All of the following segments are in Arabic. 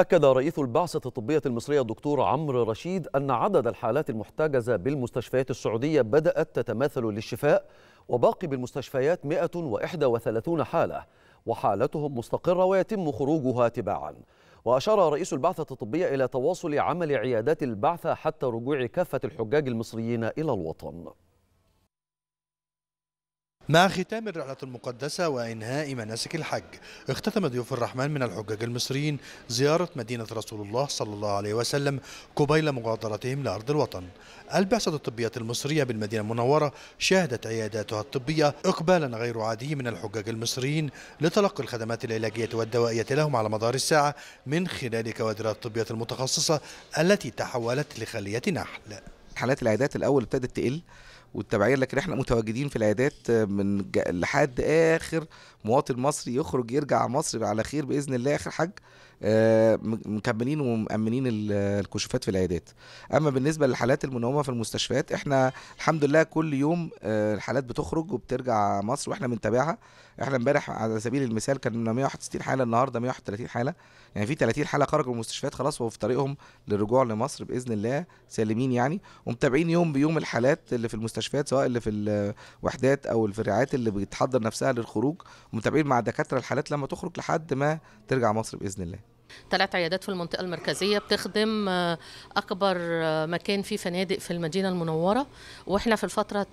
أكد رئيس البعثة الطبية المصرية الدكتور عمرو رشيد أن عدد الحالات المحتجزة بالمستشفيات السعودية بدأت تتماثل للشفاء وباقي بالمستشفيات 131 حالة وحالتهم مستقرة ويتم خروجها تباعا وأشار رئيس البعثة الطبية إلى تواصل عمل عيادات البعثة حتى رجوع كافة الحجاج المصريين إلى الوطن مع ختام الرحلة المقدسة وإنهاء مناسك الحج اختتم ضيوف الرحمن من الحجاج المصريين زيارة مدينة رسول الله صلى الله عليه وسلم قبيل مغادرتهم لأرض الوطن البعثة الطبية المصرية بالمدينة المنورة شهدت عياداتها الطبية إقبالا غير عادي من الحجاج المصريين لتلقي الخدمات العلاجية والدوائية لهم على مدار الساعة من خلال كوادر الطبية المتخصصة التي تحولت لخلية نحل حالات العيادات الأول ابتدت تقل والتبعيه لكن احنا متواجدين في العيادات آه، من لحد اخر مواطن مصري يخرج يرجع مصر على خير باذن الله اخر حاج آه، مكملين ومأمنين الكشوفات في العيادات اما بالنسبه للحالات المنومه في المستشفيات احنا الحمد لله كل يوم آه، الحالات بتخرج وبترجع مصر واحنا بنتابعها احنا امبارح على سبيل المثال كان 161 حاله النهارده 131 حاله يعني في 30 حاله خرجوا من المستشفيات خلاص وفي طريقهم للرجوع لمصر باذن الله سالمين يعني ومتابعين يوم بيوم الحالات اللي في المستشفيات المستشفيات سواء اللي في الوحدات او الفرعات اللي بتحضر نفسها للخروج ومتابعين مع دكاتره الحالات لما تخرج لحد ما ترجع مصر باذن الله ثلاث عيادات في المنطقة المركزية بتخدم آه، أكبر آه، مكان فيه فنادق في المدينة المنورة وإحنا في الفترة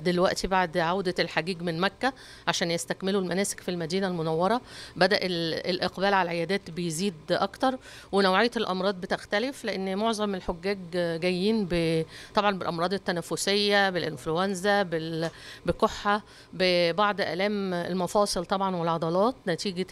دلوقتي بعد عودة الحجيج من مكة عشان يستكملوا المناسك في المدينة المنورة بدأ الإقبال على العيادات بيزيد أكتر ونوعية الأمراض بتختلف لأن معظم الحجاج جايين طبعا بالأمراض التنفسية بالإنفلونزا بالكحة ببعض آلام المفاصل طبعا والعضلات نتيجة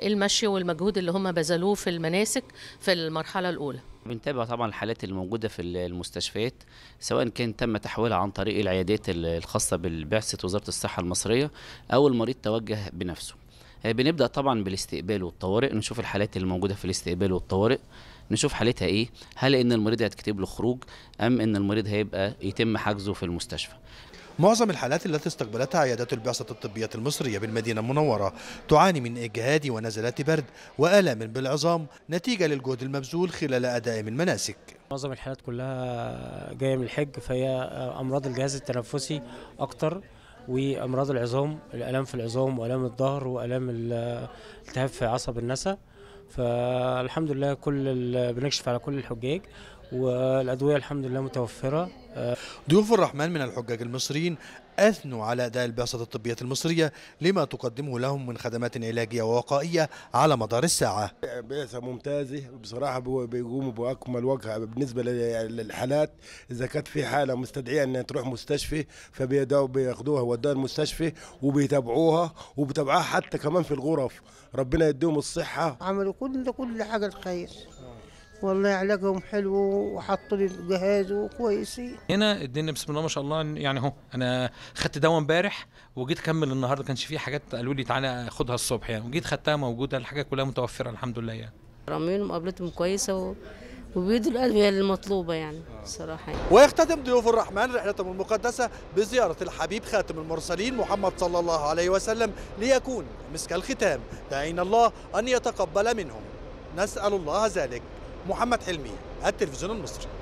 المشي والمجهود المجهود اللي هم بذلوه في المناسك في المرحله الاولى بنتابع طبعا الحالات الموجوده في المستشفيات سواء كان تم تحويلها عن طريق العيادات الخاصه ببعثه وزاره الصحه المصريه او المريض توجه بنفسه آه، بنبدا طبعا بالاستقبال والطوارئ نشوف الحالات اللي موجوده في الاستقبال والطوارئ نشوف حالتها ايه هل ان المريض هيتكتب له خروج ام ان المريض هيبقى يتم حجزه في المستشفى معظم الحالات التي استقبلتها عيادات البعثة الطبية المصرية بالمدينة المنورة تعاني من إجهاد ونزلات برد وآلام بالعظام نتيجة للجهد المبذول خلال من المناسك معظم الحالات كلها جاية من الحج فهي أمراض الجهاز التنفسي أكتر وأمراض العظام الآلام في العظام وآلام الظهر وآلام التهاب في عصب النسا فالحمد لله كل بنكشف على كل الحجاج والأدوية الحمد لله متوفرة آه، ضيوف الرحمن من الحجاج المصريين أثنوا على أداء البعثة الطبية المصرية لما تقدمه لهم من خدمات علاجية ووقائية على مدار الساعة بعثة ممتازة بصراحة بيقوموا بأكمل وجه بالنسبة للحالات إذا كانت في حالة مستدعية أن تروح مستشفي فبياخذوها ودوها المستشفي وبيتابعوها وبتابعها حتى كمان في الغرف ربنا يديهم الصحة عملوا كل كل حاجة الخير والله علاجهم حلو وحطوا لي جهاز وكويسين هنا الدنيا بسم الله ما شاء الله يعني اهو انا خدت دواء امبارح وجيت اكمل النهارده كانش في حاجات قالوا لي تعالى خدها الصبح يعني وجيت خدتها موجوده الحاجه كلها متوفره الحمد لله يعني رامين مقابلتهم كويسه و... وبيدوا الأدوية المطلوبة يعني صراحة يعني. ويختتم ضيوف الرحمن رحلتهم المقدسة بزيارة الحبيب خاتم المرسلين محمد صلى الله عليه وسلم ليكون مسك الختام دعينا الله أن يتقبل منهم نسأل الله ذلك محمد حلمي التلفزيون المصري